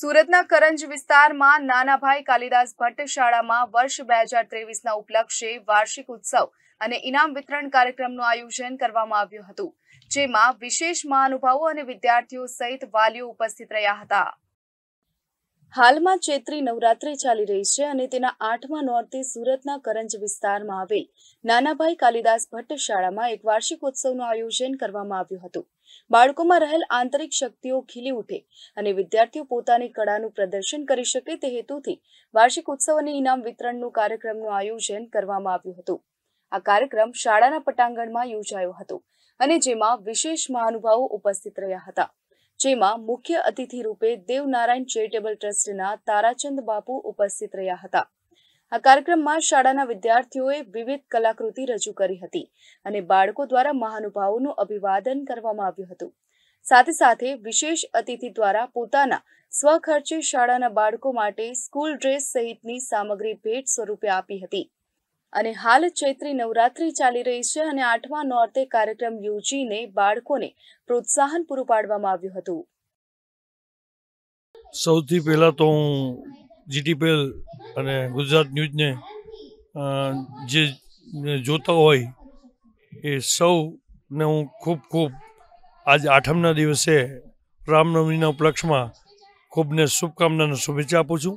સુરતના કરંજ વિસ્તારમાં નાનાભાઈ કાલિદાસ ભટ્ટ શાળામાં વર્ષ બે હજાર ત્રેવીસના ઉપલક્ષે વાર્ષિક ઉત્સવ અને ઇનામ વિતરણ કાર્યક્રમનું આયોજન કરવામાં આવ્યું હતું જેમાં વિશેષ મહાનુભાવો અને વિદ્યાર્થીઓ સહિત વાલીઓ ઉપસ્થિત રહ્યા હતા હાલમાં ચૈત્રી નવરાત્રિ ચાલી રહી છે અને તેના આઠમા નોરતે સુરતના કરંજ વિસ્તારમાં આવેલ નાનાભાઈ કાલિદાસ ભટ્ટ શાળામાં એક વાર્ષિક ઉત્સવનું આયોજન કરવામાં આવ્યું હતું બાળકોમાં રહેલ આંતરિક શક્તિઓ ખીલી ઉઠે અને વિદ્યાર્થીઓ પોતાની કળાનું પ્રદર્શન કરી શકે તે હેતુથી વાર્ષિક ઉત્સવ અને ઇનામ વિતરણનું કાર્યક્રમનું આયોજન કરવામાં આવ્યું હતું આ કાર્યક્રમ શાળાના પટાંગણમાં યોજાયો હતો અને જેમાં વિશેષ મહાનુભાવો ઉપસ્થિત રહ્યા હતા જેમાં મુખ્ય અતિથિ રૂપે દેવનારાયણ ચેરિટેબલ ટ્રસ્ટના તારાચંદ બાપુ ઉપસ્થિત રહ્યા હતા આ કાર્યક્રમમાં શાળાના વિદ્યાર્થીઓએ વિવિધ કલાકૃતિ રજૂ કરી હતી અને બાળકો દ્વારા મહાનુભાવોનું અભિવાદન કરવામાં આવ્યું હતું સાથે સાથે વિશેષ અતિથિ દ્વારા પોતાના સ્વખર્ચે શાળાના બાળકો માટે સ્કૂલ ડ્રેસ સહિતની સામગ્રી ભેટ સ્વરૂપે આપી હતી અને હાલ ચૈત્રી નવરાત્રી ચાલી રહી છે અને આઠમા નોરતે કાર્યક્રમ યોજીને બાળકોને પ્રોત્સાહન પૂરું પાડવામાં આવ્યું હતું સૌથી પહેલાં તો હું જીટીપીએલ અને ગુજરાત ન્યૂઝને જે જોતા હોય એ સૌને હું ખૂબ ખૂબ આજ આઠમના દિવસે રામનવમીના ઉપલક્ષમાં ખૂબને શુભકામનાને શુભેચ્છા આપું છું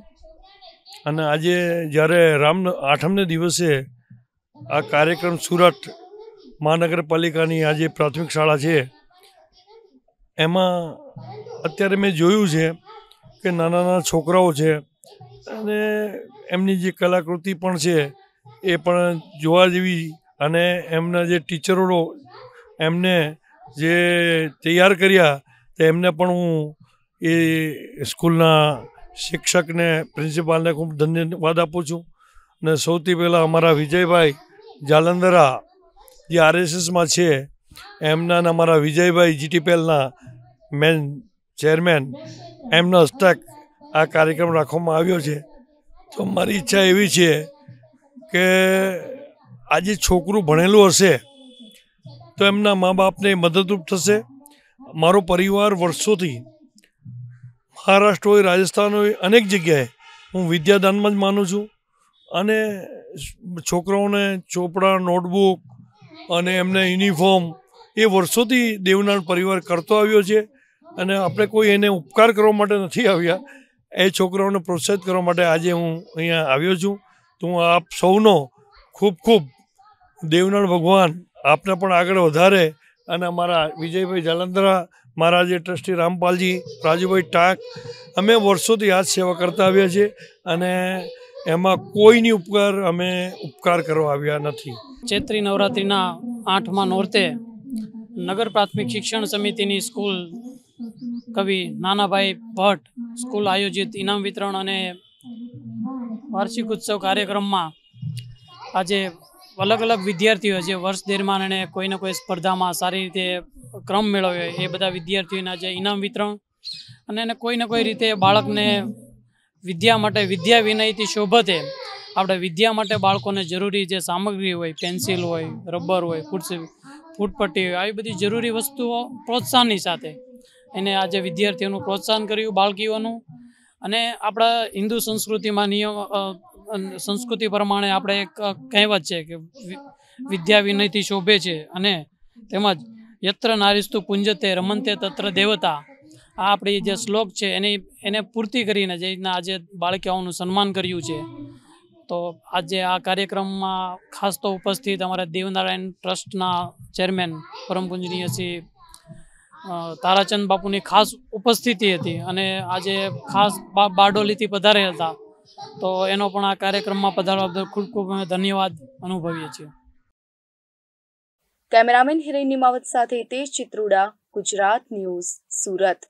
અને આજે જ્યારે રામ આઠમને દિવસે આ કાર્યક્રમ સુરત મહાનગરપાલિકાની આજે પ્રાથમિક શાળા છે એમાં અત્યારે મેં જોયું છે કે નાના નાના છોકરાઓ છે અને એમની જે કલાકૃતિ પણ છે એ પણ જોવા જેવી અને એમના જે ટીચરો એમને જે તૈયાર કર્યા તો એમને પણ હું એ સ્કૂલના શિક્ષકને પ્રિન્સિપાલને ખૂબ ધન્યવાદ આપું છું અને સૌથી પહેલાં અમારા વિજયભાઈ જાલંદરા જે આરએસએસમાં છે એમના અમારા વિજયભાઈ જીટી પેલના મેન ચેરમેન એમનો હસ્તક આ કાર્યક્રમ રાખવામાં આવ્યો છે તો મારી ઈચ્છા એવી છે કે આજે છોકરું ભણેલું હશે તો એમના મા બાપને મદદરૂપ થશે મારો પરિવાર વર્ષોથી મહારાષ્ટ્ર હોય રાજસ્થાન હોય અનેક જગ્યાએ હું વિદ્યાદાનમાં જ માનું છું અને છોકરાઓને ચોપડા નોટબુક અને એમને યુનિફોર્મ એ વર્ષોથી દેવનાર પરિવાર કરતો આવ્યો છે અને આપણે કોઈ એને ઉપકાર કરવા માટે નથી આવ્યા એ છોકરાઓને પ્રોત્સાહિત કરવા માટે આજે હું અહીંયા આવ્યો છું તો હું આપ સૌનો ખૂબ ખૂબ દેવનાર ભગવાન આપને પણ આગળ વધારે અને અમારા વિજયભાઈ જાલંધરા મારા જે ટ્રસ્ટી રામપાલજી રાજુભાઈ ટાંક અમે વર્ષોથી આ સેવા કરતા આવ્યા છીએ અને એમાં કોઈની ઉપકાર અમે ઉપકાર કરવા આવ્યા નથી ચૈત્રી નવરાત્રિના આઠમા નોરતે નગર પ્રાથમિક શિક્ષણ સમિતિની સ્કૂલ કવિ નાનાભાઈ ભટ્ટ સ્કૂલ આયોજિત ઇનામ વિતરણ અને વાર્ષિક ઉત્સવ કાર્યક્રમમાં આજે અલગ અલગ વિદ્યાર્થીઓ જે વર્ષ દરમિયાન અને કોઈને કોઈ સ્પર્ધામાં સારી રીતે ક્રમ મેળવ્યો એ બધા વિદ્યાર્થીઓના જે ઇનામ વિતરણ અને એને કોઈને કોઈ રીતે બાળકને વિદ્યા માટે વિદ્યા વિનયથી શોભતે આપણે વિદ્યા માટે બાળકોને જરૂરી જે સામગ્રી હોય પેન્સિલ હોય રબર હોય ફૂટ ફૂટપટ્ટી હોય આવી બધી જરૂરી વસ્તુઓ પ્રોત્સાહનની સાથે એને આજે વિદ્યાર્થીઓનું પ્રોત્સાહન કર્યું બાળકીઓનું અને આપણા હિન્દુ સંસ્કૃતિમાં નિયમ સંસ્કૃતિ પ્રમાણે આપણે એક કહેવત છે કે વિદ્યા વિનયથી શોભે છે અને તેમજ યત્ર નારીસ્તુ પુંજતે રમંતે તત્ર દેવતા આ આપણી જે શ્લોક છે એની એને પૂર્તિ કરીને જે રીતના આજે બાળકીઓનું સન્માન કર્યું છે તો આજે આ કાર્યક્રમમાં ખાસ તો ઉપસ્થિત અમારા દેવનારાયણ ટ્રસ્ટના ચેરમેન પરમ પૂજનીય શ્રી તારાચંદ બાપુની ખાસ ઉપસ્થિતિ હતી અને આજે ખાસ બારડોલીથી પધારે હતા તો એનો પણ આ કાર્યક્રમમાં પધારવા બદલ ખૂબ ખૂબ ધન્યવાદ અનુભવીએ છીએ કેમેરામેન હિરેન નિમાવત સાથે તેજ ચિત્રુડા ગુજરાત ન્યૂઝ સુરત